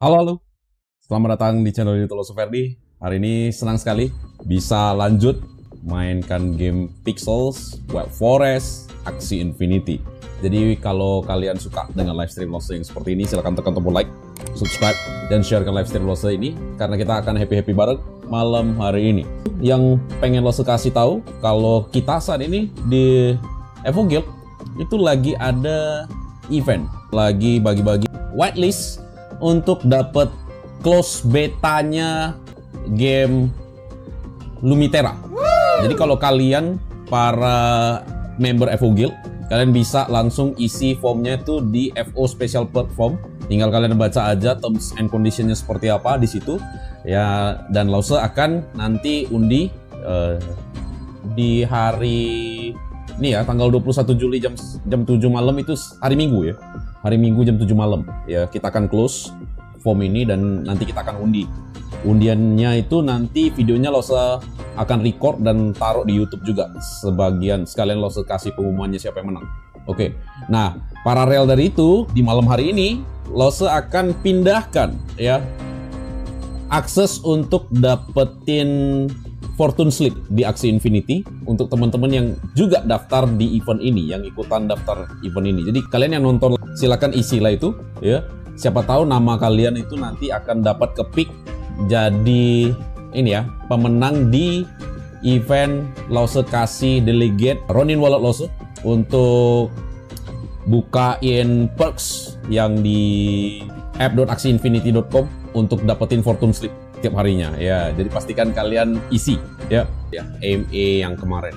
Halo, halo. Selamat datang di channel YouTube Loso Verdi. Hari ini senang sekali bisa lanjut mainkan game Pixels, Web Forest, Aksi Infinity. Jadi kalau kalian suka dengan live stream Loso yang seperti ini, silahkan tekan tombol like, subscribe, dan share ke live stream Loso ini karena kita akan happy-happy bareng malam hari ini. Yang pengen Loso kasih tahu, kalau kita saat ini di Evo Guild itu lagi ada event, lagi bagi-bagi whitelist untuk dapat close betanya game Lumitera. Jadi kalau kalian para member FO Guild, kalian bisa langsung isi formnya itu di FO Special Platform. Tinggal kalian baca aja terms and conditionnya seperti apa di situ. Ya dan Lause akan nanti undi uh, di hari ini ya tanggal 21 Juli jam jam 7 malam itu hari Minggu ya hari Minggu jam 7 malam ya kita akan close form ini dan nanti kita akan undi undiannya itu nanti videonya se akan record dan taruh di YouTube juga sebagian sekalian se kasih pengumumannya siapa yang menang oke okay. nah paralel dari itu di malam hari ini se akan pindahkan ya akses untuk dapetin fortune slip di aksi Infinity untuk teman-teman yang juga daftar di event ini, yang ikutan daftar event ini. Jadi kalian yang nonton silakan isilah itu ya. Siapa tahu nama kalian itu nanti akan dapat kepik jadi ini ya, pemenang di event Lause kasih delegate Ronin Wallet Lause untuk bukain perks yang di app.aksiinfinity.com untuk dapetin fortune slip tiap harinya ya. Jadi pastikan kalian isi ya. Ya, MA e yang kemarin.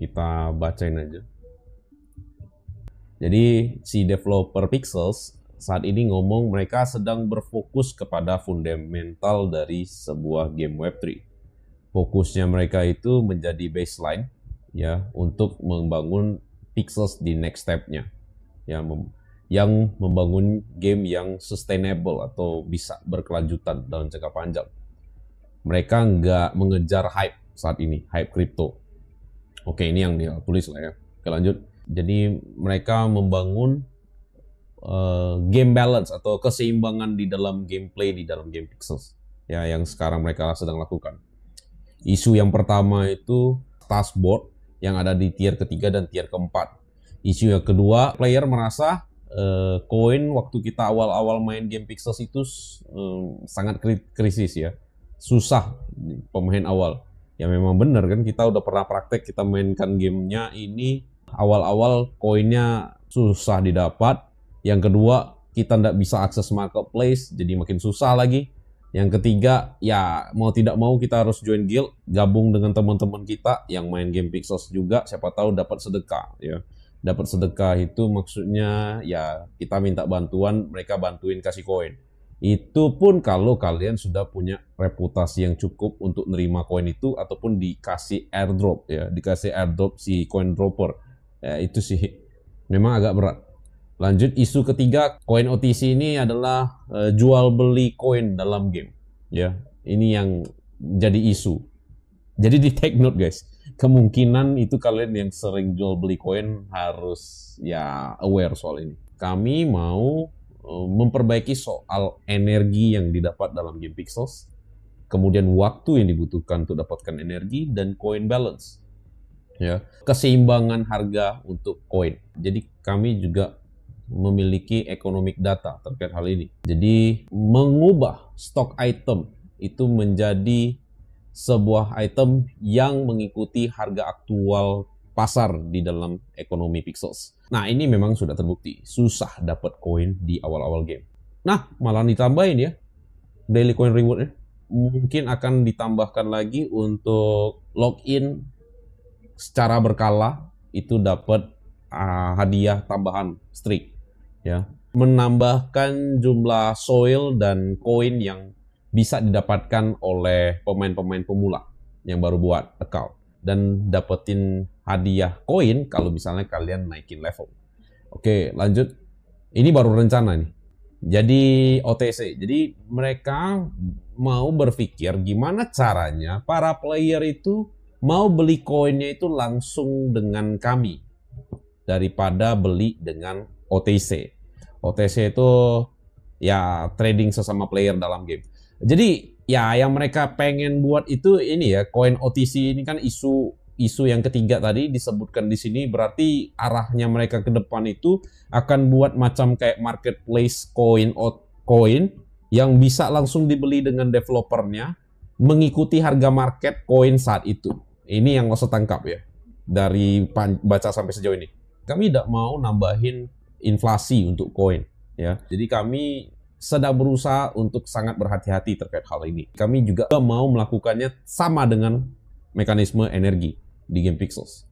Kita bacain aja. Jadi si developer Pixels saat ini ngomong mereka sedang berfokus kepada fundamental dari sebuah game Web3. Fokusnya mereka itu menjadi baseline ya untuk membangun pixels di next stepnya. nya Ya, yang membangun game yang sustainable atau bisa berkelanjutan dalam jangka panjang. Mereka nggak mengejar hype saat ini, hype crypto. Oke, ini yang dia tulis lah ya. Oke, lanjut. Jadi mereka membangun uh, game balance atau keseimbangan di dalam gameplay di dalam game Pixels ya yang sekarang mereka sedang lakukan. Isu yang pertama itu task board yang ada di tier ketiga dan tier keempat. Isu yang kedua, player merasa uh, waktu kita awal-awal main game Pixels itu uh, sangat krisis ya. Susah pemain awal. Ya memang benar kan kita udah pernah praktek kita mainkan gamenya ini awal-awal koinnya susah didapat. Yang kedua kita tidak bisa akses marketplace jadi makin susah lagi. Yang ketiga, ya mau tidak mau kita harus join guild, gabung dengan teman-teman kita yang main game Pixels juga, siapa tahu dapat sedekah ya dapat sedekah itu maksudnya ya kita minta bantuan, mereka bantuin kasih koin. Itu pun kalau kalian sudah punya reputasi yang cukup untuk nerima koin itu ataupun dikasih airdrop ya, dikasih airdrop si coin dropper. Ya, itu sih memang agak berat. Lanjut isu ketiga, koin OTC ini adalah uh, jual beli koin dalam game. Ya, ini yang jadi isu. Jadi di take note guys kemungkinan itu kalian yang sering jual beli koin harus ya aware soal ini. Kami mau eh, memperbaiki soal energi yang didapat dalam game Pixels, kemudian waktu yang dibutuhkan untuk dapatkan energi dan coin balance. Ya, keseimbangan harga untuk koin. Jadi kami juga memiliki economic data terkait hal ini. Jadi mengubah stok item itu menjadi sebuah item yang mengikuti harga aktual pasar di dalam ekonomi pixels. Nah ini memang sudah terbukti, susah dapat koin di awal-awal game. Nah malah ditambahin ya, daily coin rewardnya. Mungkin akan ditambahkan lagi untuk login secara berkala itu dapat uh, ah, hadiah tambahan streak ya menambahkan jumlah soil dan koin yang bisa didapatkan oleh pemain-pemain pemula yang baru buat account dan dapetin hadiah koin kalau misalnya kalian naikin level. Oke, lanjut. Ini baru rencana nih. Jadi OTC. Jadi mereka mau berpikir gimana caranya para player itu mau beli koinnya itu langsung dengan kami daripada beli dengan OTC. OTC itu ya trading sesama player dalam game. Jadi ya yang mereka pengen buat itu ini ya koin OTC ini kan isu isu yang ketiga tadi disebutkan di sini berarti arahnya mereka ke depan itu akan buat macam kayak marketplace koin koin yang bisa langsung dibeli dengan developernya mengikuti harga market koin saat itu. Ini yang lo tangkap ya dari baca sampai sejauh ini. Kami tidak mau nambahin inflasi untuk koin ya. Jadi kami sedang berusaha untuk sangat berhati-hati terkait hal ini. Kami juga mau melakukannya sama dengan mekanisme energi di game Pixels.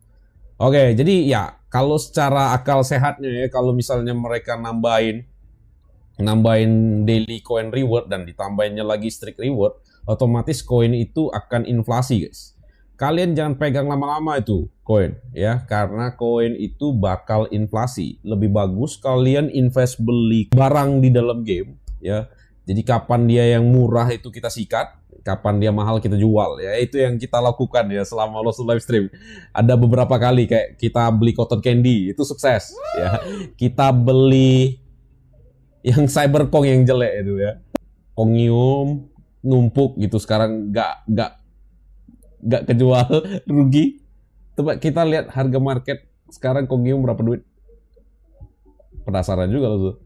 Oke, jadi ya kalau secara akal sehatnya ya, kalau misalnya mereka nambahin nambahin daily coin reward dan ditambahinnya lagi strict reward, otomatis koin itu akan inflasi, guys. Kalian jangan pegang lama-lama itu koin ya, karena koin itu bakal inflasi. Lebih bagus kalian invest beli barang di dalam game ya. Jadi kapan dia yang murah itu kita sikat, kapan dia mahal kita jual. Ya itu yang kita lakukan ya selama lo live stream. Ada beberapa kali kayak kita beli cotton candy itu sukses ya. Kita beli yang cyber kong yang jelek itu ya. Kongium numpuk gitu sekarang nggak nggak nggak kejual rugi. Coba kita lihat harga market sekarang kongium berapa duit? Penasaran juga loh tuh.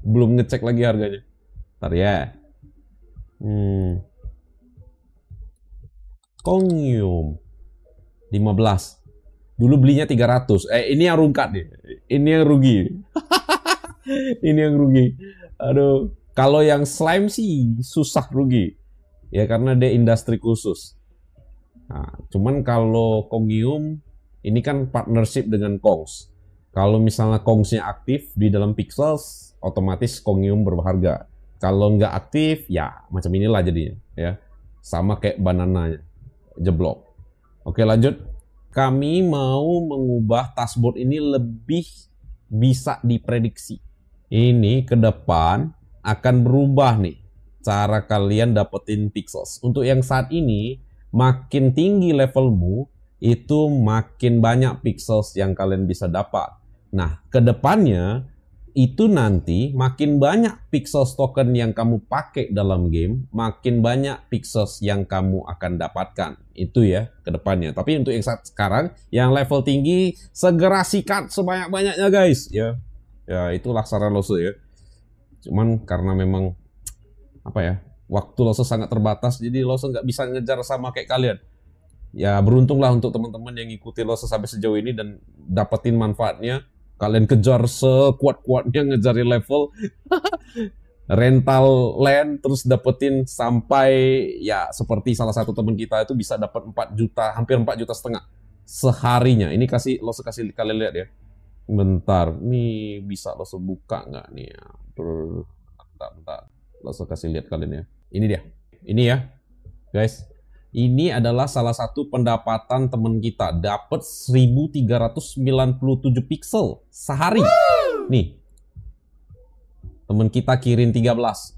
Belum ngecek lagi harganya. Ntar ya. Hmm. Kongyum. 15. Dulu belinya 300. Eh, ini yang rungkat nih. Ini yang rugi. ini yang rugi. Aduh. Kalau yang slime sih susah rugi. Ya karena dia industri khusus. Nah, cuman kalau Kongium ini kan partnership dengan Kongs. Kalau misalnya Kongsnya aktif di dalam Pixels, otomatis Kongium berharga. Kalau nggak aktif, ya macam inilah jadinya. Ya, sama kayak banana jeblok. Oke lanjut. Kami mau mengubah dashboard ini lebih bisa diprediksi. Ini ke depan akan berubah nih cara kalian dapetin pixels. Untuk yang saat ini, makin tinggi levelmu, itu makin banyak pixels yang kalian bisa dapat. Nah, kedepannya itu nanti makin banyak pixel token yang kamu pakai dalam game, makin banyak pixels yang kamu akan dapatkan. Itu ya ke depannya. Tapi untuk yang saat sekarang, yang level tinggi, segera sikat sebanyak-banyaknya guys. Ya, ya itu laksana losu ya. Cuman karena memang apa ya, waktu loso sangat terbatas, jadi loso nggak bisa ngejar sama kayak kalian. Ya beruntunglah untuk teman-teman yang ikuti loso sampai sejauh ini dan dapetin manfaatnya kalian kejar sekuat-kuatnya ngejar level rental land terus dapetin sampai ya seperti salah satu teman kita itu bisa dapat 4 juta hampir 4 juta setengah seharinya ini kasih lo kasih kalian lihat ya bentar nih bisa lo buka nggak nih ya bentar bentar lo kasih lihat kalian ya ini dia ini ya guys ini adalah salah satu pendapatan teman kita. Dapat 1397 pixel sehari. Nih. teman kita kirim 13.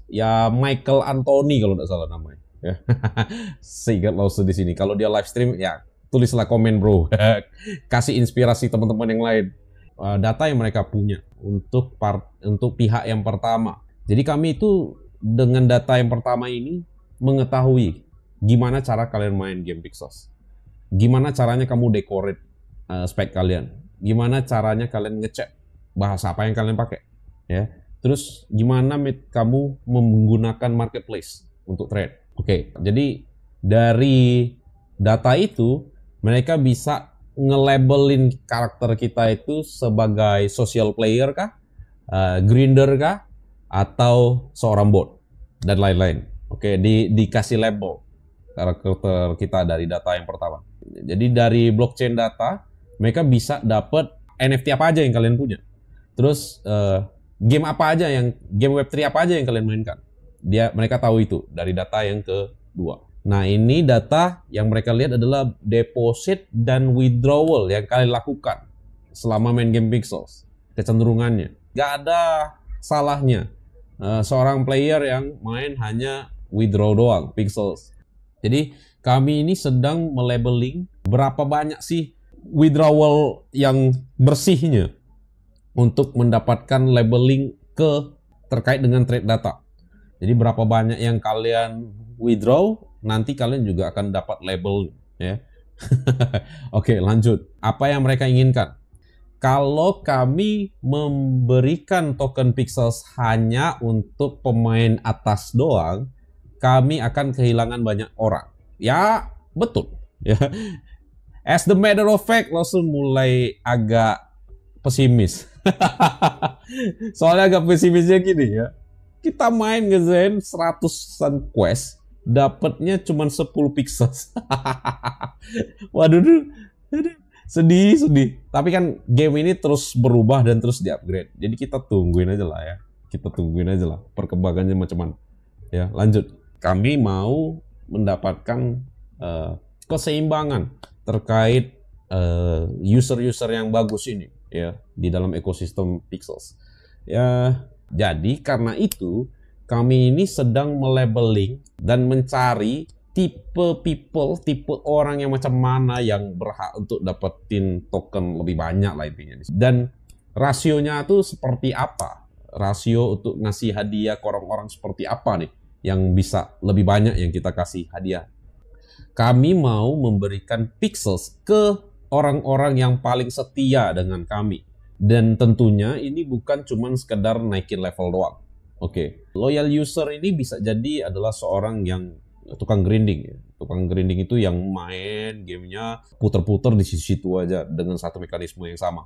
Ya Michael Anthony kalau tidak salah namanya. Ya. Seingat lo di sini. Kalau dia live stream ya tulislah komen bro. Kasih inspirasi teman-teman yang lain. Eh, data yang mereka punya untuk part, untuk pihak yang pertama. Jadi kami itu dengan data yang pertama ini mengetahui gimana cara kalian main game Pixels, gimana caranya kamu decorate uh, spek kalian, gimana caranya kalian ngecek bahasa apa yang kalian pakai, ya. Terus gimana mit kamu menggunakan marketplace untuk trade. Oke, okay, jadi dari data itu mereka bisa nge-labelin karakter kita itu sebagai social player kah, uh, grinder kah, atau seorang bot dan lain-lain. Oke, di dikasih label karakter kita dari data yang pertama. Jadi dari blockchain data mereka bisa dapat NFT apa aja yang kalian punya. Terus uh, game apa aja yang game Web3 apa aja yang kalian mainkan. Dia mereka tahu itu dari data yang kedua. Nah, ini data yang mereka lihat adalah deposit dan withdrawal yang kalian lakukan selama main game Pixels. Kecenderungannya. Gak ada salahnya uh, seorang player yang main hanya withdraw doang, Pixels jadi kami ini sedang melabeling berapa banyak sih withdrawal yang bersihnya untuk mendapatkan labeling ke terkait dengan trade data. Jadi berapa banyak yang kalian withdraw, nanti kalian juga akan dapat label ya. Oke, lanjut. Apa yang mereka inginkan? Kalau kami memberikan token pixels hanya untuk pemain atas doang, kami akan kehilangan banyak orang. Ya, betul. Ya. As the matter of fact, langsung mulai agak pesimis. Soalnya agak pesimisnya gini ya. Kita main ngezen 100-an quest, dapatnya cuma 10 pixels. Waduh, sedih, sedih. Tapi kan game ini terus berubah dan terus diupgrade. Jadi kita tungguin aja lah ya. Kita tungguin aja lah perkembangannya macam mana. Ya, lanjut kami mau mendapatkan uh, keseimbangan terkait eh, user-user uh, yang bagus ini ya di dalam ekosistem Pixels. Ya, jadi karena itu kami ini sedang melabeling dan mencari tipe people, tipe orang yang macam mana yang berhak untuk dapetin token lebih banyak lah intinya. Dan rasionya itu seperti apa? Rasio untuk ngasih hadiah ke orang-orang seperti apa nih? yang bisa lebih banyak yang kita kasih hadiah. Kami mau memberikan pixels ke orang-orang yang paling setia dengan kami. Dan tentunya ini bukan cuma sekedar naikin level doang. Oke, okay. loyal user ini bisa jadi adalah seorang yang tukang grinding. Ya. Tukang grinding itu yang main gamenya puter-puter di situ-situ aja dengan satu mekanisme yang sama.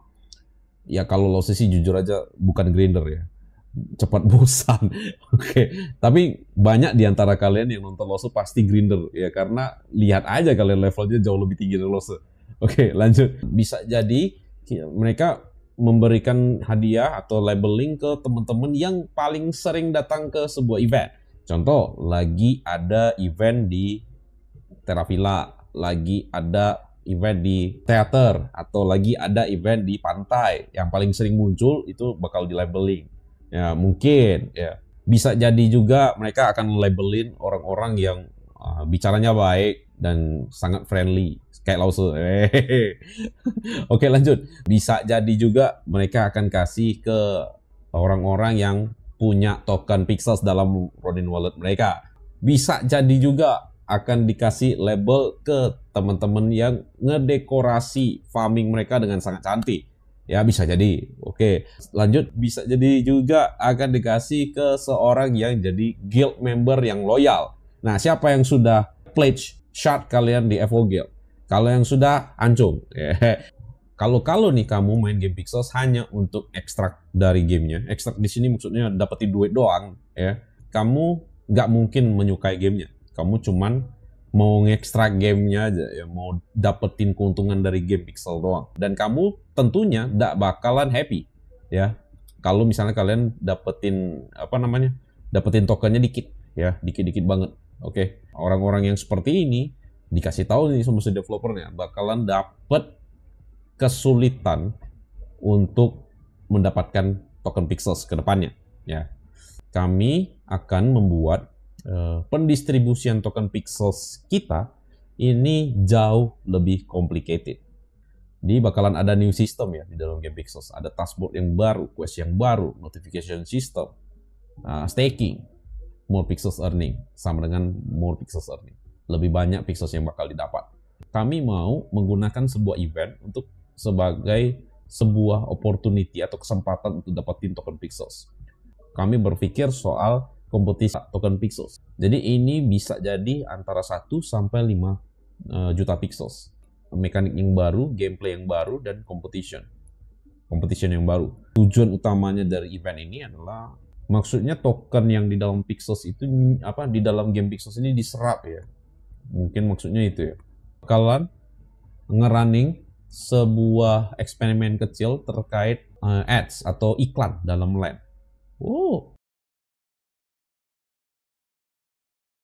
Ya kalau lo sih jujur aja bukan grinder ya cepat bosan. Oke, okay. tapi banyak di antara kalian yang nonton Lose pasti grinder ya karena lihat aja kalian levelnya jauh lebih tinggi dari Lose. Oke, okay, lanjut. Bisa jadi mereka memberikan hadiah atau labeling ke teman-teman yang paling sering datang ke sebuah event. Contoh, lagi ada event di Terapila, lagi ada event di teater, atau lagi ada event di pantai. Yang paling sering muncul itu bakal di labeling. Ya, mungkin ya. Bisa jadi juga mereka akan labelin orang-orang yang uh, bicaranya baik dan sangat friendly kayak lause. Oke, lanjut. Bisa jadi juga mereka akan kasih ke orang-orang yang punya token Pixels dalam Ronin Wallet mereka. Bisa jadi juga akan dikasih label ke teman-teman yang ngedekorasi farming mereka dengan sangat cantik. Ya bisa jadi. Oke, lanjut bisa jadi juga akan dikasih ke seorang yang jadi guild member yang loyal. Nah, siapa yang sudah pledge shard kalian di FO Guild? Kalau yang sudah ancung. Kalau-kalau nih kamu main game Pixels hanya untuk ekstrak dari gamenya. Ekstrak di sini maksudnya dapetin duit doang ya. Kamu nggak mungkin menyukai gamenya. Kamu cuman mau ngekstrak gamenya aja ya mau dapetin keuntungan dari game pixel doang dan kamu tentunya tidak bakalan happy ya kalau misalnya kalian dapetin apa namanya dapetin tokennya dikit ya dikit-dikit banget oke okay. orang-orang yang seperti ini dikasih tahu nih sama si developernya bakalan dapet kesulitan untuk mendapatkan token pixels ke depannya ya kami akan membuat Eh, pendistribusian token pixels kita ini jauh lebih complicated. Di bakalan ada new system ya di dalam game pixels. Ada dashboard yang baru, quest yang baru, notification system, uh, staking, more pixels earning sama dengan more pixels earning. Lebih banyak pixels yang bakal didapat. Kami mau menggunakan sebuah event untuk sebagai sebuah opportunity atau kesempatan untuk dapetin token pixels. Kami berpikir soal kompetisi token pixels. Jadi ini bisa jadi antara 1 sampai 5 eh, juta pixels. Mekanik yang baru, gameplay yang baru, dan competition. Competition yang baru. Tujuan utamanya dari event ini adalah maksudnya token yang di dalam pixels itu apa di dalam game pixels ini diserap ya. Mungkin maksudnya itu ya. Kalian ngerunning sebuah eksperimen kecil terkait uh, ads atau iklan dalam LAN. Oh.